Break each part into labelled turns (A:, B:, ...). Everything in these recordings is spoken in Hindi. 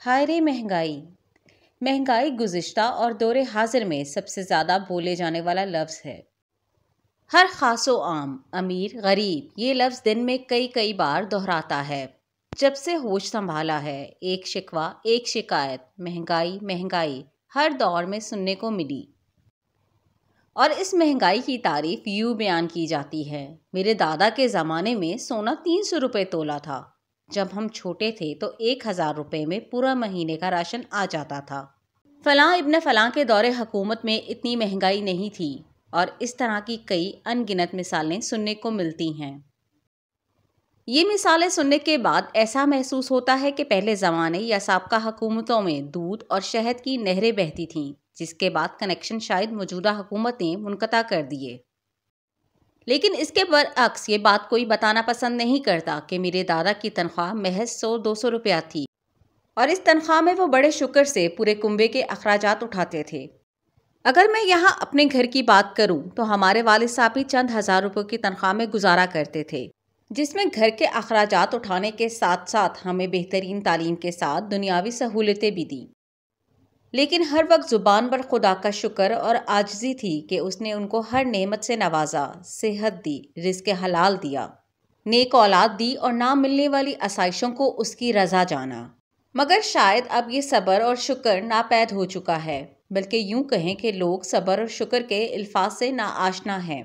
A: हाय रे महंगाई महंगाई गुज्त और दौरे हाजिर में सबसे ज़्यादा बोले जाने वाला लफ्ज़ है हर खासो आम अमीर गरीब ये लफ्ज़ दिन में कई कई बार दोहराता है जब से होश संभाला है एक शिकवा एक शिकायत महंगाई महंगाई हर दौर में सुनने को मिली और इस महंगाई की तारीफ यूँ बयान की जाती है मेरे दादा के ज़माने में सोना तीन सौ रुपये तोला था जब हम छोटे थे तो एक हज़ार रुपये में पूरा महीने का राशन आ जाता था फ़लाँ इब्न फ़लाँ के दौरे हकूमत में इतनी महंगाई नहीं थी और इस तरह की कई अनगिनत मिसालें सुनने को मिलती हैं ये मिसालें सुनने के बाद ऐसा महसूस होता है कि पहले ज़माने या सबका हकूमतों में दूध और शहद की नहरें बहती थीं जिसके बाद कनेक्शन शायद मौजूदा हुकूमतें ने मुनक़ा कर दिए लेकिन इसके बरअक्स ये बात कोई बताना पसंद नहीं करता कि मेरे दादा की तनख्वाह महज सौ दो सौ रुपया थी और इस तनख्वाह में वो बड़े शुक्र से पूरे कुंबे के अखराज उठाते थे अगर मैं यहाँ अपने घर की बात करूँ तो हमारे वाल साहब भी चंद हज़ार रुपये की तनख्वाह में गुजारा करते थे जिसमें घर के अखराज उठाने के साथ साथ हमें बेहतरीन तालीम के साथ दुनियावी सहूलतें भी दीं लेकिन हर वक्त ज़ुबान पर खुदा का शुक्र और आजजी थी कि उसने उनको हर नेमत से नवाजा सेहत दी रिस्क हलाल दिया नेक औलाद दी और ना मिलने वाली आसाइशों को उसकी रजा जाना मगर शायद अब ये सब्र और शुक्र नापैद हो चुका है बल्कि यूं कहें कि लोग सब्र और शुक्र के अल्फाज से ना आशना हैं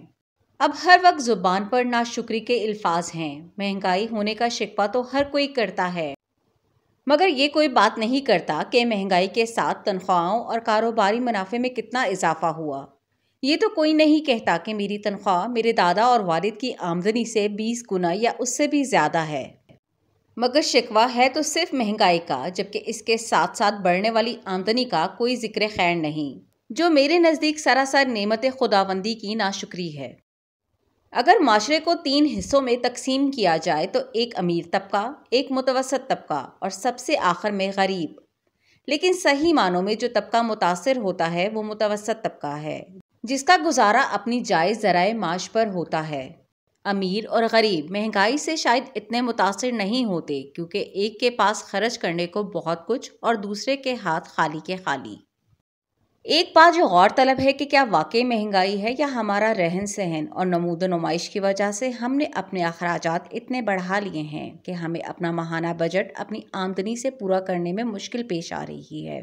A: अब हर वक्त ज़ुबान पर ना शुक्री के अल्फाज हैं महंगाई होने का शिकवा तो हर कोई करता है मगर ये कोई बात नहीं करता कि महंगाई के साथ तनख्वाहों और कारोबारी मुनाफे में कितना इजाफा हुआ ये तो कोई नहीं कहता कि मेरी तनख्वाह मेरे दादा और वालिद की आमदनी से बीस गुना या उससे भी ज़्यादा है मगर शिकवा है तो सिर्फ महंगाई का जबकि इसके साथ साथ बढ़ने वाली आमदनी का कोई जिक्र खैर नहीं जो मेरे नज़दीक सरासर नियमत खुदाबंदी की नाशुक्री है अगर माशरे को तीन हिस्सों में तकसीम किया जाए तो एक अमीर तबका एक मुतवसत तबका और सबसे आखिर में गरीब लेकिन सही मानों में जो तबका मुतासर होता है वो मुतवसत तबका है जिसका गुजारा अपनी जायज़ ज़राए माश पर होता है अमीर और गरीब महंगाई से शायद इतने मुतासर नहीं होते क्योंकि एक के पास खर्च करने को बहुत कुछ और दूसरे के हाथ खाली के खाली एक बात जो गौरतलब तलब है कि क्या वाकई महंगाई है या हमारा रहन सहन और नमूद नुमाइश की वजह से हमने अपने अखराज इतने बढ़ा लिए हैं कि हमें अपना माहाना बजट अपनी आमदनी से पूरा करने में मुश्किल पेश आ रही है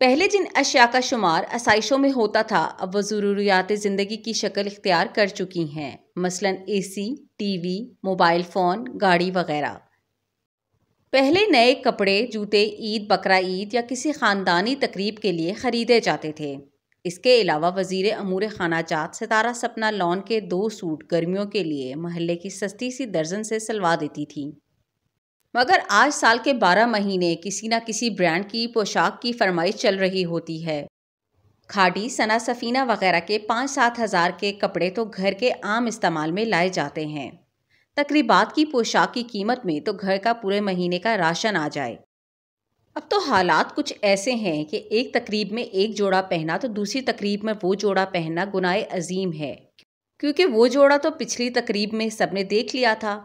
A: पहले जिन अशिया का शुमार आसाइशों में होता था अब वह ज़रूरियात ज़िंदगी की शक्ल इख्तियार कर चुकी हैं मसलन एसी, टीवी, मोबाइल फ़ोन गाड़ी वगैरह पहले नए कपड़े जूते ईद बकरा ईद या किसी ख़ानदानी तकरीब के लिए ख़रीदे जाते थे इसके अलावा वजीर अमूर खानाजात सितारा सपना लॉन के दो सूट गर्मियों के लिए महल्ले की सस्ती सी दर्जन से सिलवा देती थी मगर आज साल के बारह महीने किसी न किसी ब्रांड की पोशाक की फरमाइश चल रही होती है खाडी सना सफ़ीना वगैरह के पाँच सात हज़ार के कपड़े तो घर के आम इस्तेमाल में लाए जाते हैं तकरीबात की पोशाक की कीमत में तो घर का पूरे महीने का राशन आ जाए अब तो हालात कुछ ऐसे हैं कि एक तकरीब में एक जोड़ा पहना तो दूसरी तकरीब में वो जोड़ा पहनना गुनाह अजीम है क्योंकि वो जोड़ा तो पिछली तकरीब में सबने देख लिया था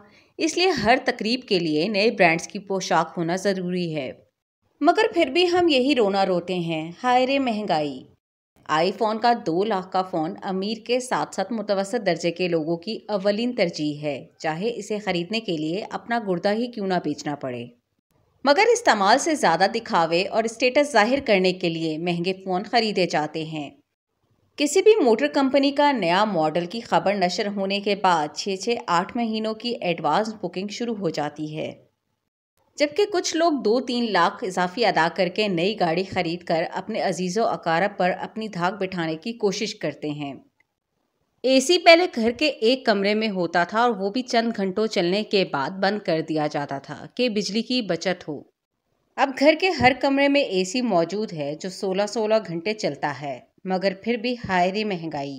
A: इसलिए हर तकरीब के लिए नए ब्रांड्स की पोशाक होना ज़रूरी है मगर फिर भी हम यही रोना रोते हैं हायरे महंगाई आईफोन का दो लाख का फ़ोन अमीर के साथ साथ मुतवसत दर्जे के लोगों की अवलिन तरजीह है चाहे इसे ख़रीदने के लिए अपना गुर्दा ही क्यों ना बेचना पड़े मगर इस्तेमाल से ज़्यादा दिखावे और स्टेटस जाहिर करने के लिए महंगे फ़ोन ख़रीदे जाते हैं किसी भी मोटर कंपनी का नया मॉडल की खबर नशर होने के बाद छः छः आठ महीनों की एडवांस बुकिंग शुरू हो जाती है जबकि कुछ लोग दो तीन लाख इजाफी अदा करके नई गाड़ी खरीद कर अपने अजीज़ अकारब पर अपनी धाक बिठाने की कोशिश करते हैं एसी पहले घर के एक कमरे में होता था और वो भी चंद घंटों चलने के बाद बंद कर दिया जाता था कि बिजली की बचत हो अब घर के हर कमरे में एसी मौजूद है जो 16-16 घंटे चलता है मगर फिर भी हायरी महंगाई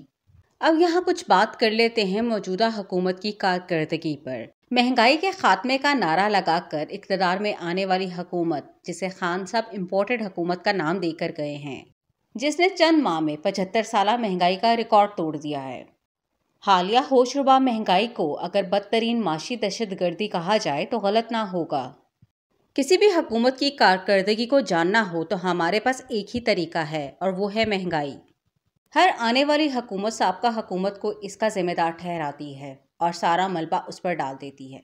A: अब यहाँ कुछ बात कर लेते हैं मौजूदा हुकूमत की कारकर्दगी पर महंगाई के खात्मे का नारा लगाकर इकतदार में आने वाली हकूमत जिसे खान साहब इम्पोर्टेड हकूमत का नाम देकर गए हैं जिसने चंद माह में पचहत्तर साल महंगाई का रिकॉर्ड तोड़ दिया है हालिया होशरुबा महंगाई को अगर बदतरीन माशी दहशत गर्दी कहा जाए तो गलत ना होगा किसी भी हकूमत की कारकर्दगी को जानना हो तो हमारे पास एक ही तरीका है और वो है महंगाई हर आने वाली हकूमत सबका हकूमत को इसका जिम्मेदार ठहराती है और सारा मलबा उस पर डाल देती है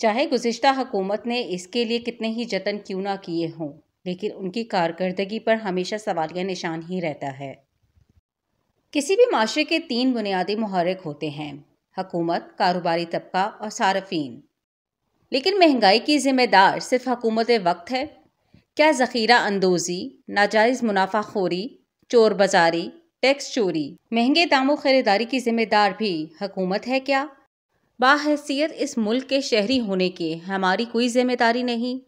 A: चाहे गुज्त हुकूमत ने इसके लिए कितने ही जतन क्यों ना किए हों लेकिन उनकी कारकर्दगी पर हमेशा सवालिया निशान ही रहता है किसी भी माशरे के तीन बुनियादी महरक होते हैं हकूमत कारोबारी तबका और सारफीन लेकिन महंगाई की जिम्मेदार सिर्फ हकूमत वक्त है क्या ज़ख़ीरा अंदोज़ी नाजायज़ मुनाफाखोरी चोर बाजारी टैक्स चोरी महंगे दामों खरीदारी की जिम्मेदार भी हकूमत है क्या बाहसीत इस मुल्क के शहरी होने के हमारी कोई जिम्मेदारी नहीं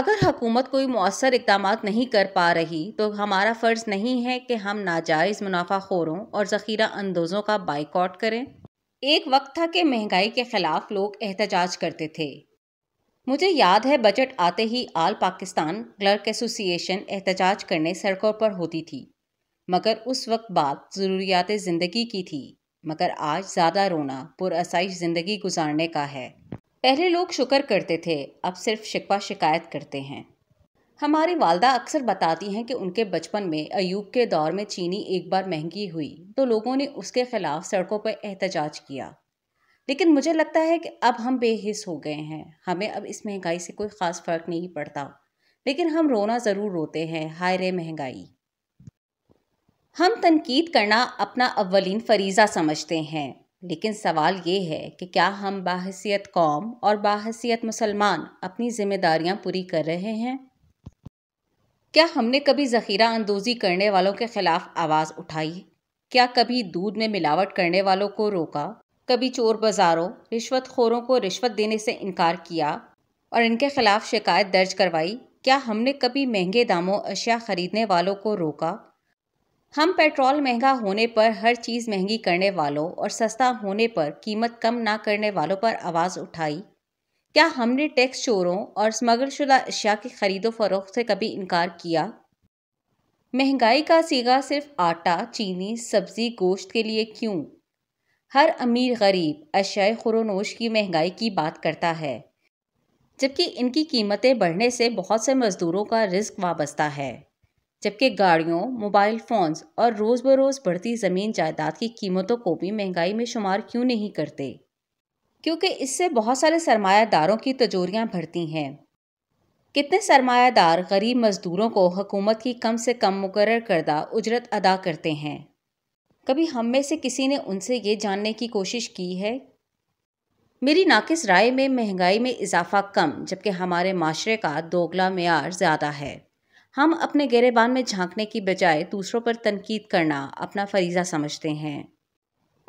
A: अगर हकूमत कोई मौसर इकदाम नहीं कर पा रही तो हमारा फ़र्ज़ नहीं है कि हम नाजायज़ मुनाफा खोरों और ज़ख़ीरा अंदोज़ों का बाइकआउट करें एक वक्त था कि महंगाई के ख़िलाफ़ लोग एहतजाज करते थे मुझे याद है बजट आते ही आल पाकिस्तान क्लर्क एसोसिएशन एहतजाज करने सड़कों पर होती थी मगर उस वक्त बात ज़रूरियात ज़िंदगी की थी मगर आज ज़्यादा रोना पुरसाइश ज़िंदगी गुजारने का है पहले लोग शुक्र करते थे अब सिर्फ शिकवा शिकायत करते हैं हमारी वालदा अक्सर बताती हैं कि उनके बचपन में अयूब के दौर में चीनी एक बार महंगी हुई तो लोगों ने उसके ख़िलाफ़ सड़कों पर एहतजाज किया लेकिन मुझे लगता है कि अब हम बेहिस हो गए हैं हमें अब इस महंगाई से कोई ख़ास फ़र्क नहीं पड़ता लेकिन हम रोना ज़रूर रोते हैं हाय रे महंगाई हम तनकीद करना अपना अवलिन फरीज़ा समझते हैं लेकिन सवाल ये है कि क्या हम बाहसीत कौम और बाहसीत मुसलमान अपनी जिम्मेदारियां पूरी कर रहे हैं क्या हमने कभी ज़ख़ीरा अंदोज़ी करने वालों के ख़िलाफ़ आवाज़ उठाई क्या कभी दूध में मिलावट करने वालों को रोका कभी चोर बाज़ारों रिश्वत खोरों को रिश्वत देने से इनकार किया और इनके ख़िलाफ़ शिकायत दर्ज करवाई क्या हमने कभी महंगे दामों अशिया ख़रीदने वालों को रोका हम पेट्रोल महंगा होने पर हर चीज़ महंगी करने वालों और सस्ता होने पर कीमत कम ना करने वालों पर आवाज़ उठाई क्या हमने टैक्स चोरों और स्मगलशुदा अशिया की खरीदो फरोख से कभी इनकार किया महंगाई का सीगा सिर्फ आटा चीनी सब्जी गोश्त के लिए क्यों हर अमीर गरीब अशियाए खुरनोश की महंगाई की बात करता है जबकि इनकी कीमतें बढ़ने से बहुत से मज़दूरों का रिस्क वाबस्ता है जबकि गाड़ियों मोबाइल फ़ोन्स और रोज़ बरोज़ बढ़ती ज़मीन जायदाद की कीमतों को भी महंगाई में शुमार क्यों नहीं करते क्योंकि इससे बहुत सारे सरमायादारों की तजोरियाँ बढ़ती हैं कितने सरमायादार गरीब मज़दूरों को हुकूमत की कम से कम मुकर करदा उजरत अदा करते हैं कभी हम में से किसी ने उनसे ये जानने की कोशिश की है मेरी नाकिस राय में महंगाई में इजाफा कम जबकि हमारे माशरे का दोगला मैार ज़्यादा है हम अपने गेरेबान में झांकने की बजाय दूसरों पर तनकीद करना अपना फरीज़ा समझते हैं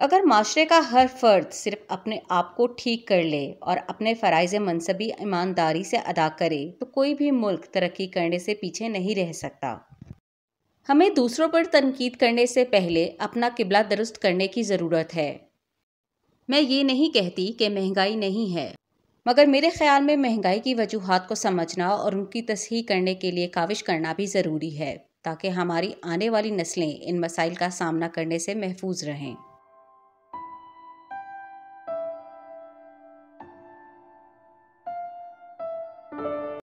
A: अगर माशरे का हर फर्द सिर्फ अपने आप को ठीक कर ले और अपने फ़रज़ मनसबी ईमानदारी से अदा करे तो कोई भी मुल्क तरक्की करने से पीछे नहीं रह सकता हमें दूसरों पर तनकीद करने से पहले अपना किबला दुरुस्त करने की ज़रूरत है मैं ये नहीं कहती कि महंगाई नहीं है मगर मेरे ख्याल में महंगाई की वजूहत को समझना और उनकी तस्ही करने के लिए काविश करना भी ज़रूरी है ताकि हमारी आने वाली नस्लें इन मसाइल का सामना करने से महफूज रहें